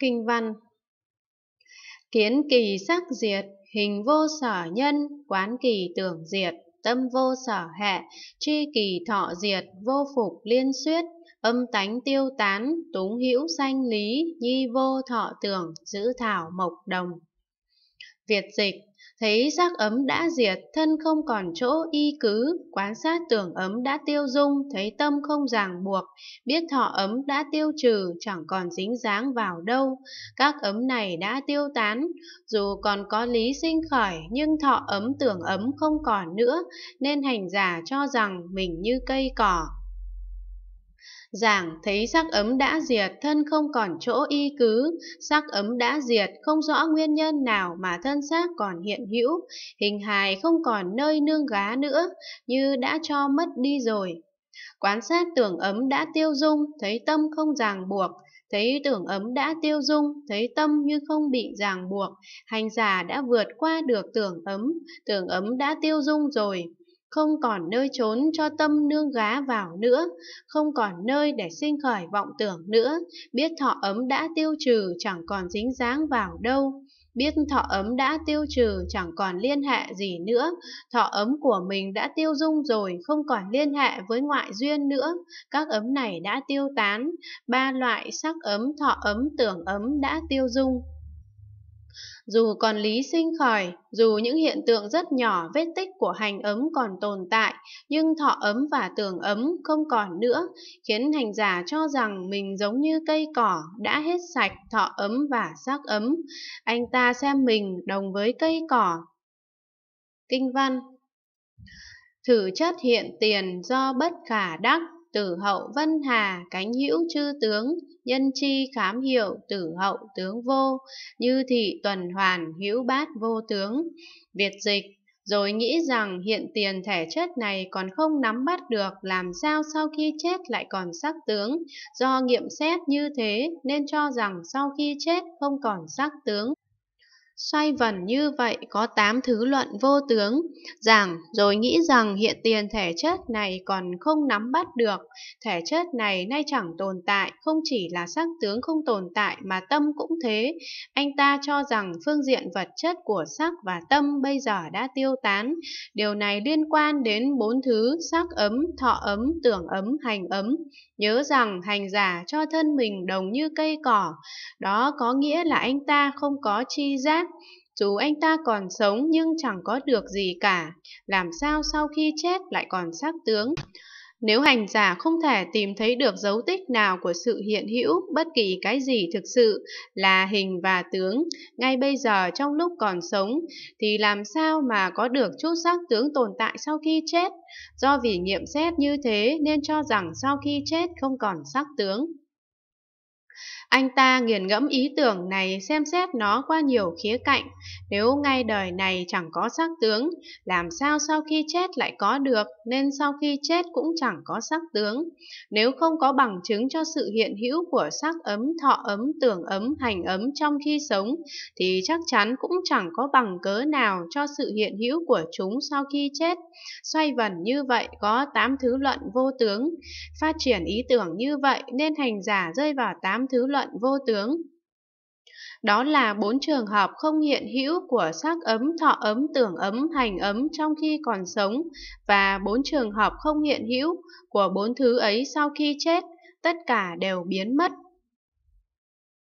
Kinh văn Kiến kỳ sắc diệt, hình vô sở nhân, quán kỳ tưởng diệt, tâm vô sở hệ, tri kỳ thọ diệt, vô phục liên suyết, âm tánh tiêu tán, túng hữu sanh lý, nhi vô thọ tưởng, giữ thảo mộc đồng. Việt dịch, thấy giác ấm đã diệt, thân không còn chỗ y cứ, quan sát tưởng ấm đã tiêu dung, thấy tâm không ràng buộc, biết thọ ấm đã tiêu trừ, chẳng còn dính dáng vào đâu. Các ấm này đã tiêu tán, dù còn có lý sinh khởi, nhưng thọ ấm tưởng ấm không còn nữa, nên hành giả cho rằng mình như cây cỏ, Giảng thấy sắc ấm đã diệt, thân không còn chỗ y cứ, sắc ấm đã diệt, không rõ nguyên nhân nào mà thân xác còn hiện hữu, hình hài không còn nơi nương gá nữa, như đã cho mất đi rồi. Quán sát tưởng ấm đã tiêu dung, thấy tâm không ràng buộc, thấy tưởng ấm đã tiêu dung, thấy tâm như không bị ràng buộc, hành giả đã vượt qua được tưởng ấm, tưởng ấm đã tiêu dung rồi, không còn nơi trốn cho tâm nương gá vào nữa, không còn nơi để sinh khởi vọng tưởng nữa, biết thọ ấm đã tiêu trừ chẳng còn dính dáng vào đâu. Biết thọ ấm đã tiêu trừ chẳng còn liên hệ gì nữa, thọ ấm của mình đã tiêu dung rồi, không còn liên hệ với ngoại duyên nữa, các ấm này đã tiêu tán, ba loại sắc ấm, thọ ấm, tưởng ấm đã tiêu dung. Dù còn lý sinh khỏi, dù những hiện tượng rất nhỏ vết tích của hành ấm còn tồn tại, nhưng thọ ấm và tưởng ấm không còn nữa, khiến hành giả cho rằng mình giống như cây cỏ đã hết sạch thọ ấm và xác ấm. Anh ta xem mình đồng với cây cỏ. Kinh văn Thử chất hiện tiền do bất khả đắc tử hậu vân hà cánh hữu chư tướng nhân chi khám hiểu tử hậu tướng vô như thị tuần hoàn hữu bát vô tướng việt dịch rồi nghĩ rằng hiện tiền thể chất này còn không nắm bắt được làm sao sau khi chết lại còn sắc tướng do nghiệm xét như thế nên cho rằng sau khi chết không còn sắc tướng Xoay vần như vậy có 8 thứ luận vô tướng, giảng rồi nghĩ rằng hiện tiền thể chất này còn không nắm bắt được, thể chất này nay chẳng tồn tại, không chỉ là sắc tướng không tồn tại mà tâm cũng thế. Anh ta cho rằng phương diện vật chất của sắc và tâm bây giờ đã tiêu tán. Điều này liên quan đến bốn thứ sắc ấm, thọ ấm, tưởng ấm, hành ấm. Nhớ rằng hành giả cho thân mình đồng như cây cỏ, đó có nghĩa là anh ta không có chi giác, dù anh ta còn sống nhưng chẳng có được gì cả, làm sao sau khi chết lại còn xác tướng? Nếu hành giả không thể tìm thấy được dấu tích nào của sự hiện hữu bất kỳ cái gì thực sự là hình và tướng ngay bây giờ trong lúc còn sống thì làm sao mà có được chút xác tướng tồn tại sau khi chết? Do vì nghiệm xét như thế nên cho rằng sau khi chết không còn xác tướng. Anh ta nghiền ngẫm ý tưởng này xem xét nó qua nhiều khía cạnh. Nếu ngay đời này chẳng có sắc tướng, làm sao sau khi chết lại có được, nên sau khi chết cũng chẳng có sắc tướng. Nếu không có bằng chứng cho sự hiện hữu của sắc ấm, thọ ấm, tưởng ấm, hành ấm trong khi sống, thì chắc chắn cũng chẳng có bằng cớ nào cho sự hiện hữu của chúng sau khi chết. Xoay vần như vậy có 8 thứ luận vô tướng. Phát triển ý tưởng như vậy nên hành giả rơi vào 8 thứ luận vô tướng. Đó là bốn trường hợp không hiện hữu của sắc ấm, thọ ấm, tưởng ấm, hành ấm trong khi còn sống và bốn trường hợp không hiện hữu của bốn thứ ấy sau khi chết, tất cả đều biến mất.